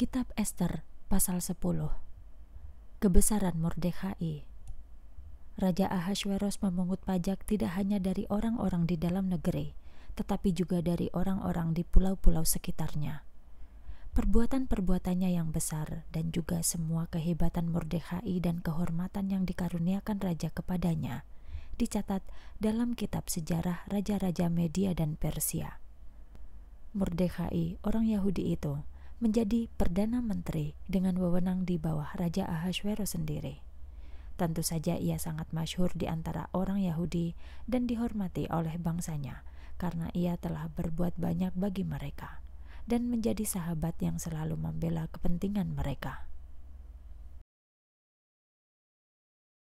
Kitab Esther, pasal 10 Kebesaran Mordekhai Raja Ahasweros memungut pajak tidak hanya dari orang-orang di dalam negeri, tetapi juga dari orang-orang di pulau-pulau sekitarnya. Perbuatan-perbuatannya yang besar dan juga semua kehebatan Mordekhai dan kehormatan yang dikaruniakan raja kepadanya dicatat dalam kitab sejarah raja-raja Media dan Persia. Mordekhai, orang Yahudi itu, menjadi Perdana Menteri dengan wewenang di bawah Raja Ahasuero sendiri. Tentu saja ia sangat masyhur di antara orang Yahudi dan dihormati oleh bangsanya karena ia telah berbuat banyak bagi mereka dan menjadi sahabat yang selalu membela kepentingan mereka.